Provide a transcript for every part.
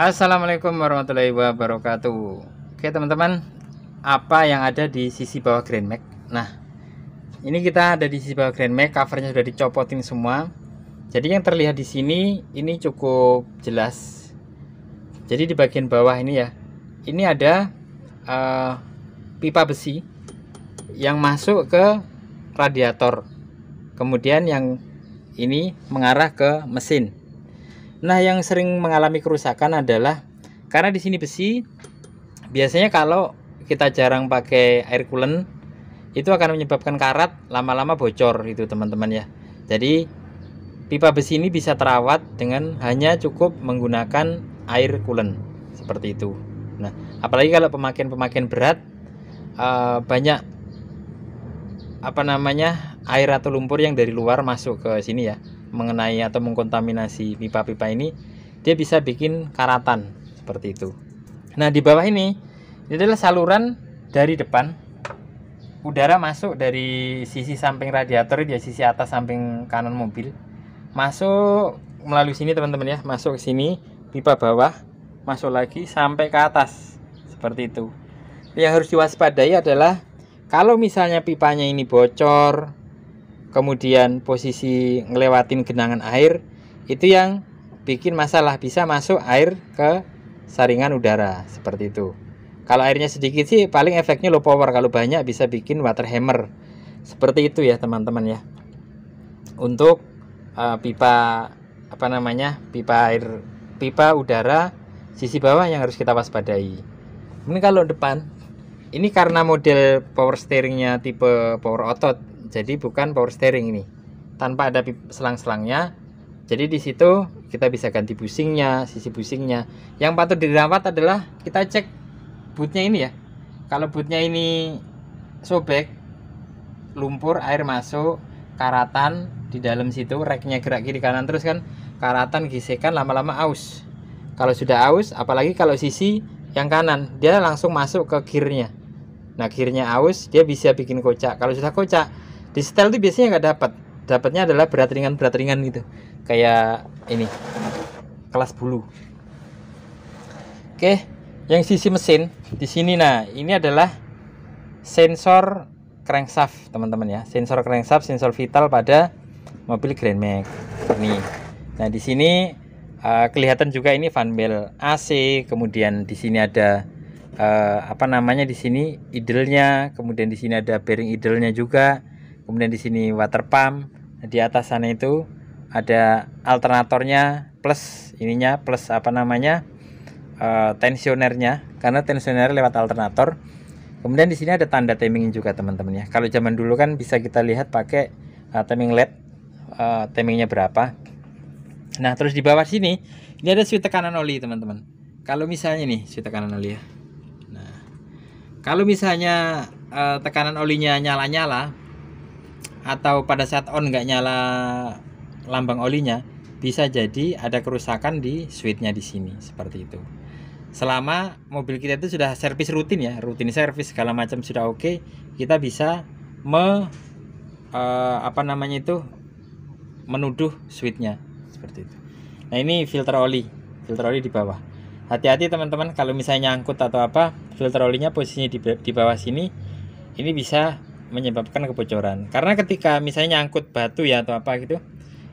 Assalamualaikum warahmatullahi wabarakatuh Oke teman-teman Apa yang ada di sisi bawah Grand Max Nah ini kita ada di sisi bawah Grand Max Covernya sudah dicopotin semua Jadi yang terlihat di sini Ini cukup jelas Jadi di bagian bawah ini ya Ini ada uh, Pipa besi Yang masuk ke radiator Kemudian yang ini mengarah ke mesin Nah, yang sering mengalami kerusakan adalah karena di sini besi biasanya kalau kita jarang pakai air coolant itu akan menyebabkan karat lama-lama bocor itu teman-teman ya. Jadi pipa besi ini bisa terawat dengan hanya cukup menggunakan air coolant seperti itu. Nah, apalagi kalau pemakaian-pemakaian berat eh, banyak apa namanya air atau lumpur yang dari luar masuk ke sini ya mengenai atau mengkontaminasi pipa-pipa ini dia bisa bikin karatan seperti itu nah di bawah ini ini adalah saluran dari depan udara masuk dari sisi samping radiator ya sisi atas samping kanan mobil masuk melalui sini teman-teman ya masuk ke sini pipa bawah masuk lagi sampai ke atas seperti itu yang harus diwaspadai adalah kalau misalnya pipanya ini bocor kemudian posisi ngelewatin genangan air itu yang bikin masalah bisa masuk air ke saringan udara seperti itu kalau airnya sedikit sih paling efeknya low power kalau banyak bisa bikin water hammer seperti itu ya teman-teman ya untuk uh, pipa apa namanya pipa air pipa udara sisi bawah yang harus kita waspadai ini kalau depan ini karena model power steeringnya tipe power otot jadi bukan power steering ini tanpa ada selang-selangnya jadi di situ kita bisa ganti busingnya sisi busingnya yang patut dirawat adalah kita cek bootnya ini ya kalau bootnya ini sobek lumpur air masuk karatan di dalam situ reknya gerak kiri kanan terus kan karatan gesekan lama-lama aus kalau sudah aus apalagi kalau sisi yang kanan dia langsung masuk ke gearnya nah gearnya aus dia bisa bikin kocak kalau sudah kocak di setel itu biasanya nggak dapat dapatnya adalah berat ringan berat ringan gitu kayak ini kelas bulu oke yang sisi mesin di sini nah ini adalah sensor crankshaft teman-teman ya sensor crankshaft sensor vital pada mobil Grand Max ini nah di sini uh, kelihatan juga ini fan bell AC kemudian di sini ada uh, apa namanya di sini idlenya kemudian di sini ada bearing idlenya juga kemudian di sini water pump di atas sana itu ada alternatornya plus ininya plus apa namanya e, tensionernya karena tensioner lewat alternator kemudian di sini ada tanda timing juga teman-teman ya kalau zaman dulu kan bisa kita lihat pakai e, timing led e, timingnya berapa nah terus di bawah sini ini ada switch tekanan oli teman-teman kalau misalnya nih switch tekanan oli ya nah kalau misalnya e, tekanan olinya nyala-nyala atau pada saat on nggak nyala lambang olinya bisa jadi ada kerusakan di switchnya di sini seperti itu selama mobil kita itu sudah servis rutin ya rutin servis segala macam sudah oke okay, kita bisa me uh, apa namanya itu menuduh switchnya seperti itu nah ini filter oli filter oli di bawah hati-hati teman-teman kalau misalnya angkut atau apa filter olinya posisinya di, di bawah sini ini bisa menyebabkan kebocoran. Karena ketika misalnya nyangkut batu ya atau apa gitu,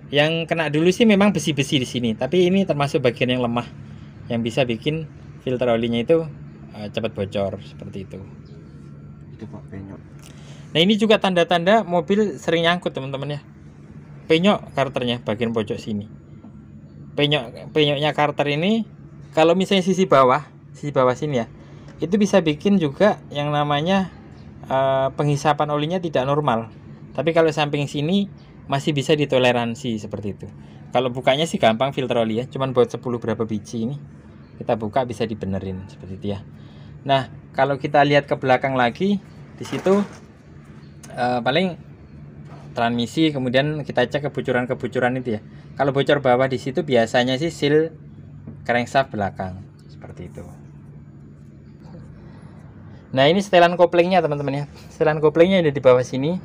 yang kena dulu sih memang besi-besi di sini, tapi ini termasuk bagian yang lemah yang bisa bikin filter olinya itu uh, cepat bocor seperti itu. Itu Pak penyok. Nah, ini juga tanda-tanda mobil sering nyangkut, teman-teman ya. Penyok karternya bagian pojok sini. Penyok penyoknya karter ini kalau misalnya sisi bawah, sisi bawah sini ya. Itu bisa bikin juga yang namanya Eh, penghisapan olinya tidak normal. Tapi kalau samping sini masih bisa ditoleransi seperti itu. Kalau bukanya sih gampang filter oli ya, cuman buat 10 berapa biji ini kita buka bisa dibenerin seperti itu ya. Nah, kalau kita lihat ke belakang lagi di situ uh, paling transmisi kemudian kita cek kebocoran-kebocoran itu ya. Kalau bocor bawah di situ biasanya sih seal crankshaft belakang seperti itu nah ini setelan koplingnya teman-teman ya setelan koplingnya ada di bawah sini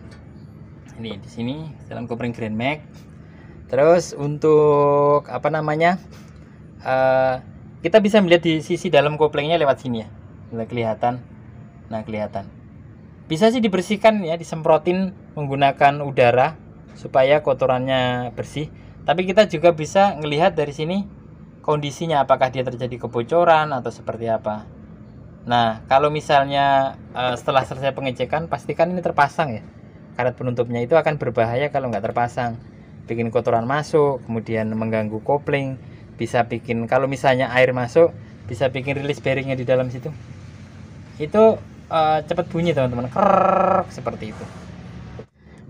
ini di sini setelan kopling Grand Max terus untuk apa namanya uh, kita bisa melihat di sisi dalam koplingnya lewat sini ya Nah, kelihatan nah kelihatan bisa sih dibersihkan ya disemprotin menggunakan udara supaya kotorannya bersih tapi kita juga bisa melihat dari sini kondisinya apakah dia terjadi kebocoran atau seperti apa Nah, kalau misalnya uh, setelah selesai pengecekan, pastikan ini terpasang ya. Karet penutupnya itu akan berbahaya kalau nggak terpasang. Bikin kotoran masuk, kemudian mengganggu kopling, bisa bikin kalau misalnya air masuk, bisa bikin rilis bearingnya di dalam situ. Itu uh, eh, cepat bunyi teman-teman, seperti itu.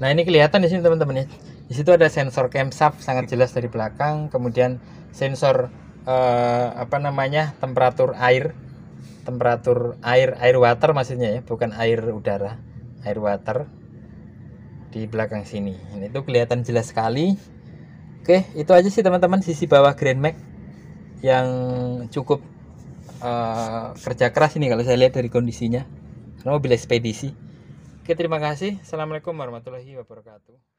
Nah ini kelihatan di sini teman-teman ya. Di situ ada sensor camshaft sangat jelas dari belakang, kemudian sensor uh, apa namanya temperatur air temperatur air air water maksudnya ya bukan air udara air water di belakang sini ini tuh kelihatan jelas sekali oke itu aja sih teman-teman sisi bawah Grand Max yang cukup uh, kerja keras ini kalau saya lihat dari kondisinya karena mobil ekspedisi oke terima kasih assalamualaikum warahmatullahi wabarakatuh